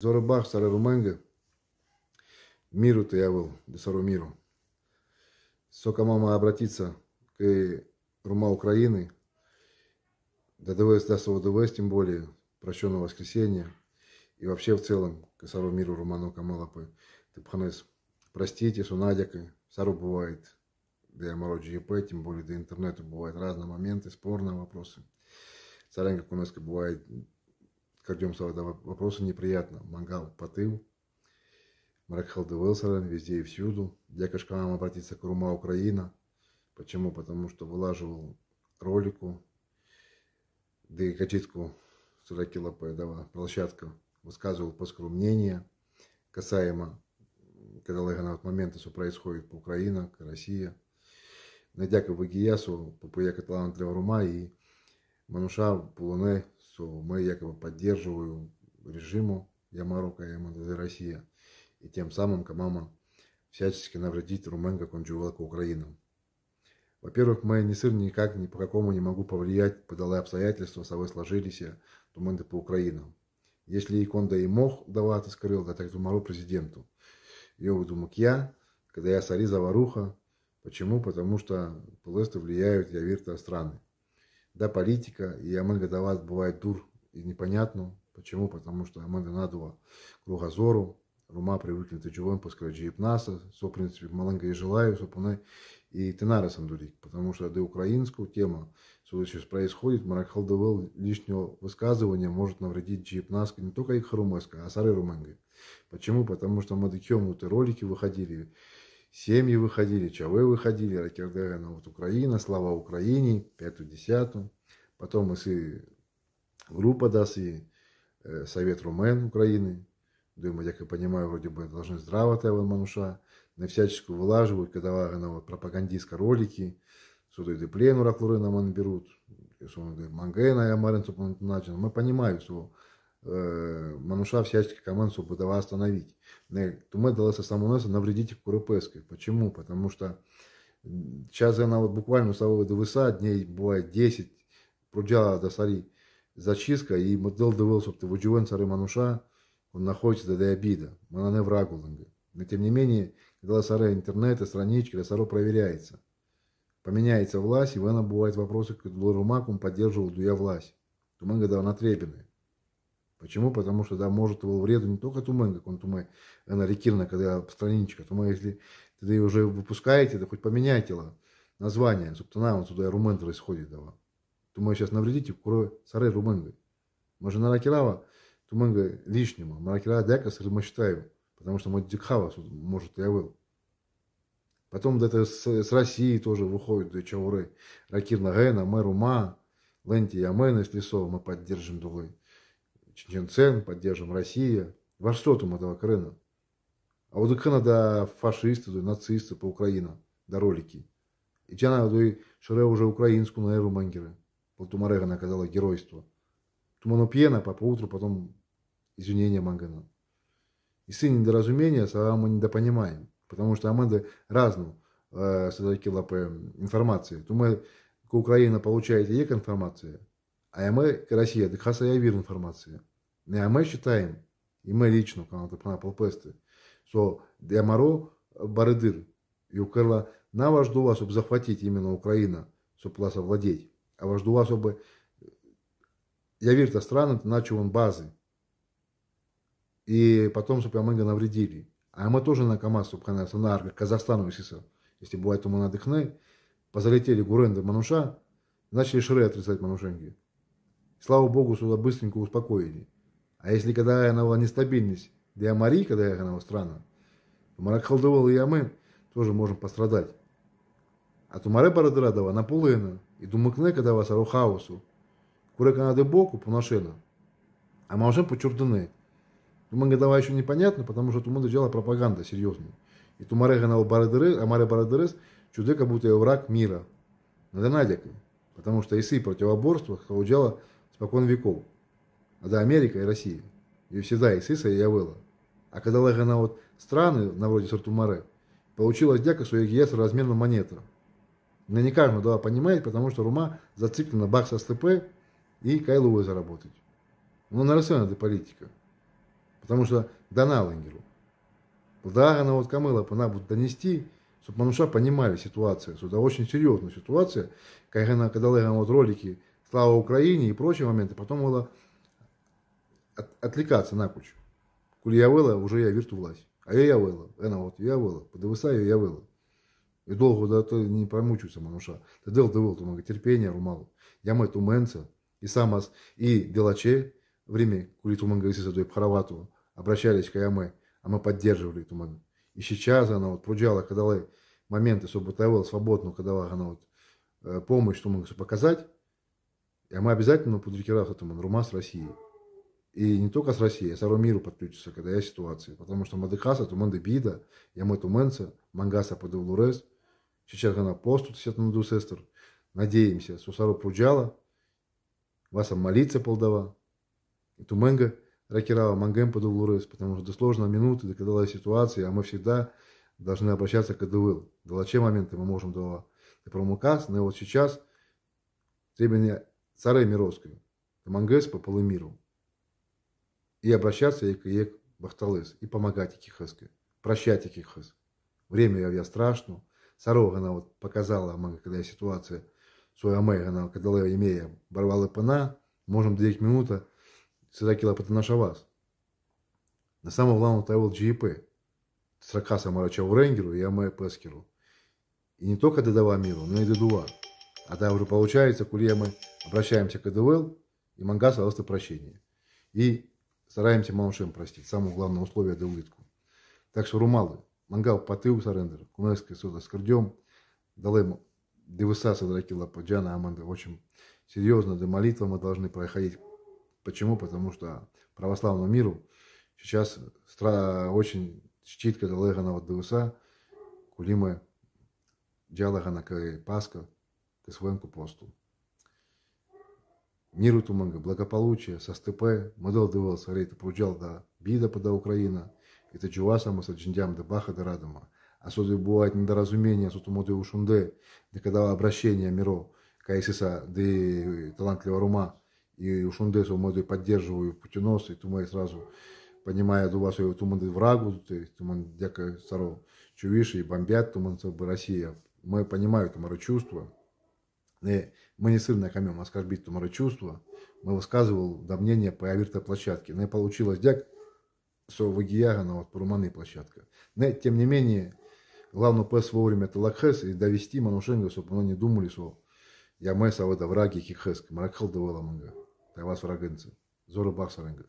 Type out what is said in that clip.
Zorobach, Sararumango, миру ты я был, Десару миру. Сока мама обратиться к Рума Украины, до ДВС, до своего ДВС, тем более, прощенного воскресенья, и вообще в целом, к Сару миру Руману Камалапы, ты пханес. Простите, что Надяка, Сару бывает, да я мороджи ЕП, тем более до интернета бывают разные моменты, спорные вопросы. Саренька Кунеска бывает кладем тогда вопросы неприятно. Мангал потыл, Маракхалды Велсарен, везде и всюду. Я нам обратиться к Рума Украина. Почему? Потому что вылаживал ролику, да и Качицку Суракила Пайдава, площадка, высказывал поскру мнение касаемо когда на момента, что происходит по Украина, Россия. Надяка Вагиясу, Папуяка Талантлева Рума и Мануша Пулуне что мы якобы поддерживаем режиму Ямарока и МНД Россия, и тем самым Камама всячески навредить Румен, как он Джувалка Украина. Во-первых, мы не сыр никак, ни по какому не могу повлиять, подала обстоятельства, собой сложились, то мы по Украину. Если Иконда и мог давать, скрыл, да так думаю президенту. Я думаю, я, когда я сори заваруха, почему? Потому что полесты влияют, я вирта страны да, политика, и Амаль вас бывает дур и непонятно. Почему? Потому что Амаль надула кругозору, Рума привыкнет. ты чего он пускай джипнаса, со в принципе Маланга и желаю, сопуне и тенара самдурик, потому что до украинскую тема, что сейчас происходит, Маракхал довел лишнего высказывания может навредить джипнаска не только их хрумеска, а сары руманга. Почему? Потому что мы такие ролики выходили, Семьи выходили, ЧВ выходили, Роттердена, ну, вот Украина, слава Украине, пятую, десятую. Потом и группа даст, и э, Совет Румен Украины. Думаю, я как понимаю, вроде бы должны здраво того мануша. на всяческую вылаживают, когда она вот, пропагандистские ролики. Сюда и плену раклуры нам берут. Мангена я Марин, мы понимаем, что Э, Мануша всячески Каменсу пыталась остановить. Э, Туме дала со самонеса навредить их Курепеской. Почему? Потому что сейчас она вот буквально стала до веса, дней бывает 10, проджала до сари зачистка, и модел довел, собственно, вуджуен цары Мануша, он находится до обида, манане врагуланга. Но тем не менее, когда сары интернета, странички, когда саро проверяется, поменяется власть, и вена бывает вопросы, как он поддерживал дуя власть. Тумэнга да она требенная. Почему? Потому что, да, может его вреду не только Тумен, как он Туме, она рекирна, когда страничка. Туме, если ты ее уже выпускаете, да хоть поменяйте его название. Собственно, он туда румен происходит. Да. Туме сейчас навредите, курой сары руменгой. Может, на Ракирава Туменга лишнему. Маракирава дякас считаю, потому что Маддикхава может я был. Потом это с, с России тоже выходит до Чауры. Ракир Нагена, Мэрума, Ленти Ямена, если лесов мы поддержим другой. Чеченцен, поддержим Россию. Во что там этого Крена? А вот Крена до фашисты, до нацисты по Украине до ролики. И чана до шире уже украинскую на эру мангеры. Полтумарега наказала геройство. Туманопьена по утру потом извинения мангана. И сын недоразумения, сама мы недопонимаем. Потому что Аманда разную э, все лапы э, информации. То мы Украина получает ек информация, а мы Россия дыхаса я вир информация. Не, э, А ми вважаємо, і ми лічно, коли вона Палпести, что Демаро Барадир і Укрла на вас, чтобы захватить именно Украина, а чтобы вас овладеть. А вас, чтобы я вірю, та страна, наче он базы, И потом, чтобы мы навредили. А мы тоже на КАМАЗ, чтобы Субхана, Санарга, Казахстану, если бывает, то мы надыхны, позалетели Гуренды Мануша, начали шире отрицать Манушенги. Слава Богу, сюда быстренько успокоили. А если kada yana была нестабильность, да и Мари, когда она была странна, Марак Халдувал и мы тоже можем пострадать. А то Тумаре Барадрадова на полына, и Думыкне, когда вас Арухаусу, Курека на дебоку, поношена. А мы Маужен почурданы. Ну, Думаю, давай еще непонятно, потому что Тумаре делала пропаганда серьезную. И Тумаре Ганал Барадерес, Амаре Барадерес, чудо как будто враг мира. Надо надекой. Потому что и если противоборство, как дело спокон веков да Америка и Россия. И всегда и сыса и я Явела. А когда лаги на вот страны, на вроде Сартумаре, получилось дяка, что их ест размерно монету. Но не каждый да, понимает, потому что Рума зациклена бах со СТП и Кайловой заработать. Но ну, на нарастена эта политика. Потому что дана Лангеру. Да, она вот Камылов, она будет донести, чтобы Мануша понимали ситуацию, что это очень серьезная ситуация, когда она когда вот ролики «Слава Украине» и прочие моменты, потом было от, отвлекаться на кучу, Коли я вела, уже я вірту власть. А я я вела. Ена, от я вела. Подивисаю, я вела. и долго да, то не промучуся, мануша. ты дел довел, то много терпения румало. Я маю туменця, и сама, і делаче, время, коли туманга ісі задой пхаравату, обращались к яме, а мы поддерживали туман. И сейчас она вот проджала, когда моменты, чтобы тавела свободно, когда она вот э, помощь тумангу показать, и мы обязательно ну, подрекирался а туман, ну, румас России. И не только с Россией, а со всего миру подключится, когда есть ситуация. Потому что Мадыкаса, Туманда Бида, Туменца, Мангаса Падулурес, Чечергана Посту, Сетнуду Сестер, надеемся, Сусару Пруджала, Васа молиться Полдова, Туменга Ракирава, Мангем Падулурес, потому что до сложной минуты, до когда ситуация, а мы всегда должны обращаться к Адуил. До лаче моменты мы можем до промукас, но вот сейчас требования царя Мировского, Мангес по полумиру. миру и обращаться и к, и к Бахталыс, и помогать Икихаске, прощать Икихас. Время я страшно. Сарога она вот показала, когда ситуация амэй она когда лева имея борвала пана, можем 9 минута сиракила патанаша вас. На самом главном тавил GEP. Срака самарача в рейнгеру и амэй пескеру. И не только дедава миру, но и дедува. А там уже получается, кули мы обращаемся к ДВЛ, и мангаса просто прощение. И стараемся Мауншем простить. Самое главное условие – это улыбку. Так что румалы, мангал патыу сарендер, кунайская сода скордем, далем девыса садракила паджана аманда. Очень серьезно до молитвы мы должны проходить. Почему? Потому что православному миру сейчас очень щитка кадалегана от девыса, кулима джалагана паска к своему посту миру туманга, благополучия, са степе, модел дывал сарейта пруджал да бида пода Украина, и ты чувасам с аджиндям да баха да радома. Особенно а бывает недоразумение, суту моды ушунде, да когда обращение миро, кайсиса, да талантливого рума, и ушунде су моды поддерживаю путинос, и тумай сразу понимая вас его туманды врагу, туман дяка саро чувиши и бомбят бы Россия. Мы понимаем, там чувства, Э, мы не сильно хамем, оскорбить тумора чувства. Мы высказывал давнение по авиртоплощадке. Не ну, получилось дяк, что Вагияга на ну, вот поруманы площадка. Но, тем не менее, главное пес вовремя это лакхес и довести Манушенга, чтобы они не думали, что я мэс, а это враги кихес, маракхал давала манга, тайвас врагынцы, зоры бахсаренга.